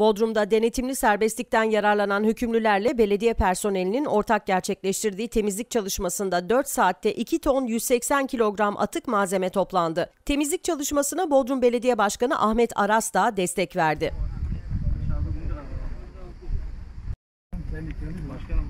Bodrum'da denetimli serbestlikten yararlanan hükümlülerle belediye personelinin ortak gerçekleştirdiği temizlik çalışmasında 4 saatte 2 ton 180 kilogram atık malzeme toplandı. Temizlik çalışmasına Bodrum Belediye Başkanı Ahmet Aras da destek verdi. Başkanım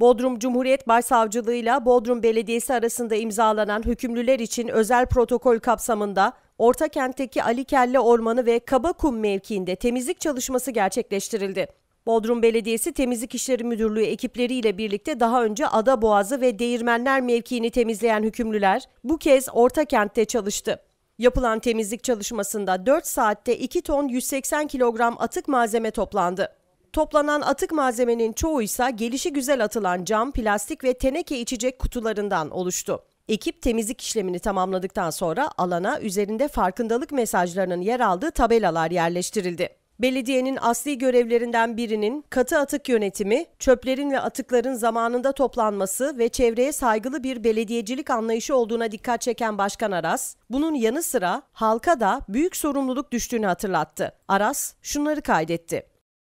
Bodrum Cumhuriyet Başsavcılığı ile Bodrum Belediyesi arasında imzalanan hükümlüler için özel protokol kapsamında Orta kentteki Ali Kelle Ormanı ve Kabakum mevkiinde temizlik çalışması gerçekleştirildi. Bodrum Belediyesi Temizlik İşleri Müdürlüğü ekipleriyle birlikte daha önce Ada Boğazı ve Değirmenler mevkiini temizleyen hükümlüler bu kez Orta Kent'te çalıştı. Yapılan temizlik çalışmasında 4 saatte 2 ton 180 kilogram atık malzeme toplandı. Toplanan atık malzemenin çoğu ise gelişi güzel atılan cam, plastik ve teneke içecek kutularından oluştu. Ekip temizlik işlemini tamamladıktan sonra alana üzerinde farkındalık mesajlarının yer aldığı tabelalar yerleştirildi. Belediyenin asli görevlerinden birinin katı atık yönetimi, çöplerin ve atıkların zamanında toplanması ve çevreye saygılı bir belediyecilik anlayışı olduğuna dikkat çeken Başkan Aras, bunun yanı sıra halka da büyük sorumluluk düştüğünü hatırlattı. Aras şunları kaydetti.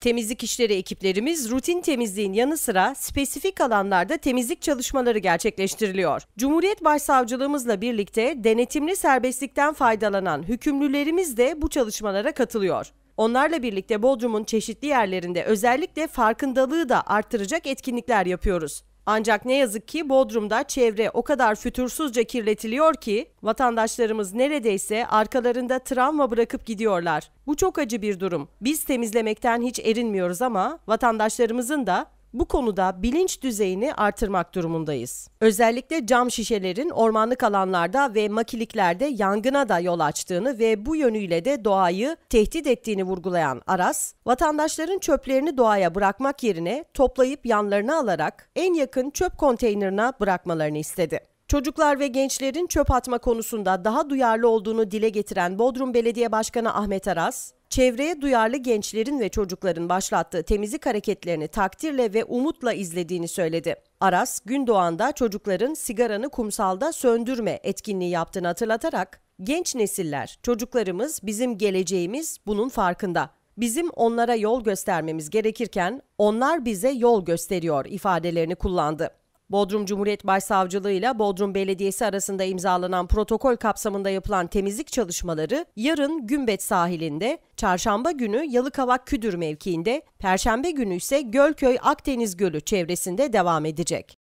Temizlik işleri ekiplerimiz rutin temizliğin yanı sıra spesifik alanlarda temizlik çalışmaları gerçekleştiriliyor. Cumhuriyet Başsavcılığımızla birlikte denetimli serbestlikten faydalanan hükümlülerimiz de bu çalışmalara katılıyor. Onlarla birlikte Bodrum'un çeşitli yerlerinde özellikle farkındalığı da arttıracak etkinlikler yapıyoruz. Ancak ne yazık ki Bodrum'da çevre o kadar fütursuzca kirletiliyor ki vatandaşlarımız neredeyse arkalarında travma bırakıp gidiyorlar. Bu çok acı bir durum. Biz temizlemekten hiç erinmiyoruz ama vatandaşlarımızın da bu konuda bilinç düzeyini artırmak durumundayız. Özellikle cam şişelerin ormanlık alanlarda ve makiliklerde yangına da yol açtığını ve bu yönüyle de doğayı tehdit ettiğini vurgulayan Aras, vatandaşların çöplerini doğaya bırakmak yerine toplayıp yanlarına alarak en yakın çöp konteynerına bırakmalarını istedi. Çocuklar ve gençlerin çöp atma konusunda daha duyarlı olduğunu dile getiren Bodrum Belediye Başkanı Ahmet Aras, çevreye duyarlı gençlerin ve çocukların başlattığı temizlik hareketlerini takdirle ve umutla izlediğini söyledi. Aras, Gündoğan'da çocukların sigaranı kumsalda söndürme etkinliği yaptığını hatırlatarak, genç nesiller, çocuklarımız bizim geleceğimiz bunun farkında. Bizim onlara yol göstermemiz gerekirken onlar bize yol gösteriyor ifadelerini kullandı. Bodrum Cumhuriyet Başsavcılığı ile Bodrum Belediyesi arasında imzalanan protokol kapsamında yapılan temizlik çalışmaları yarın Gümbet sahilinde, çarşamba günü Yalıkavak Küdür mevkiinde, perşembe günü ise Gölköy Akdeniz Gölü çevresinde devam edecek.